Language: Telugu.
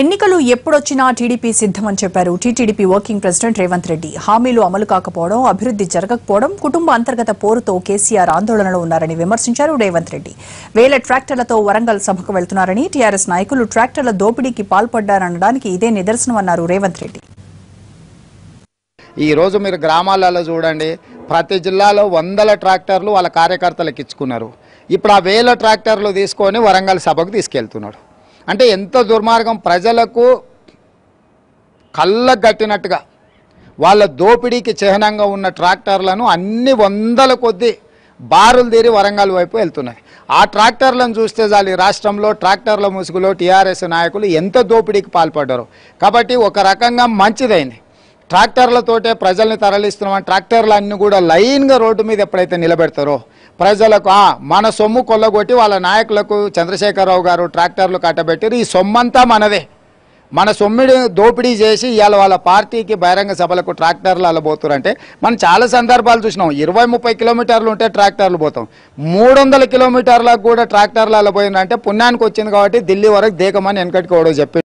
ఎన్నికలు ఎప్పుడొచ్చినా టీడీపీ సిద్దమని చెప్పారు TTDP working president Revanth Reddy హామీలు అమలు కాకపోవడం అభివృద్ధి జరగకపోవడం కుటుంబ అంతర్గత పోరుతో కేసీఆర్ ఆందోళనలో ఉన్నారని విమర్శించారు రేవంత్ రెడ్డి వేల ట్రాక్టర్లతో వరంగల్ సభకు వెళ్తున్నారని టీఆర్ఎస్ నాయకులు ట్రాక్టర్ల దోపిడీకి పాల్పడ్డారనడానికి ఇదే నిదర్శనమన్నారు రేవంత్ రెడ్డి ఈ రోజు మీరు గ్రామాలలో చూడండి ప్రతి జిల్లాలో వందల ట్రాక్టర్లు వాళ్ళ కార్యకర్తలకు ఇచ్చుకున్నారు ఇప్పుడు ఆ వేల ట్రాక్టర్లు తీసుకొని వరంగల్ సభకు తీసుకెళ్తున్నాడు అంటే ఎంత దుర్మార్గం ప్రజలకు కళ్ళగట్టినట్టుగా వాళ్ళ దోపిడీకి చిహ్నంగా ఉన్న ట్రాక్టర్లను అన్ని వందల కొద్దీ బారులు తీరి వరంగల్ వైపు వెళ్తున్నాయి ఆ ట్రాక్టర్లను చూస్తే చాలు ఈ రాష్ట్రంలో ట్రాక్టర్ల ముసుగులో టీఆర్ఎస్ నాయకులు ఎంత దోపిడీకి పాల్పడ్డారు కాబట్టి ఒక రకంగా మంచిదైంది ట్రాక్టర్లతోటే ప్రజల్ని తరలిస్తున్నామని ట్రాక్టర్లు అన్నీ కూడా లైన్గా రోడ్డు మీద ఎప్పుడైతే నిలబెడతారో ప్రజలకు మన సొమ్ము కొల్లగొట్టి వాళ్ళ నాయకులకు చంద్రశేఖరరావు గారు ట్రాక్టర్లు కట్టబెట్టారు ఈ సొమ్మంతా మనదే మన సొమ్మిడి దోపిడీ చేసి ఇవాళ వాళ్ళ పార్టీకి బహిరంగ సభలకు ట్రాక్టర్లు అంటే మనం చాలా సందర్భాలు చూసినాం ఇరవై ముప్పై కిలోమీటర్లు ఉంటే ట్రాక్టర్లు పోతాం మూడు వందల కిలోమీటర్లకు కూడా ట్రాక్టర్లు అల్లబోయిందంటే పుణ్యానికి వచ్చింది కాబట్టి ఢిల్లీ వరకు దేకమని వెనకటికి కూడా చెప్పి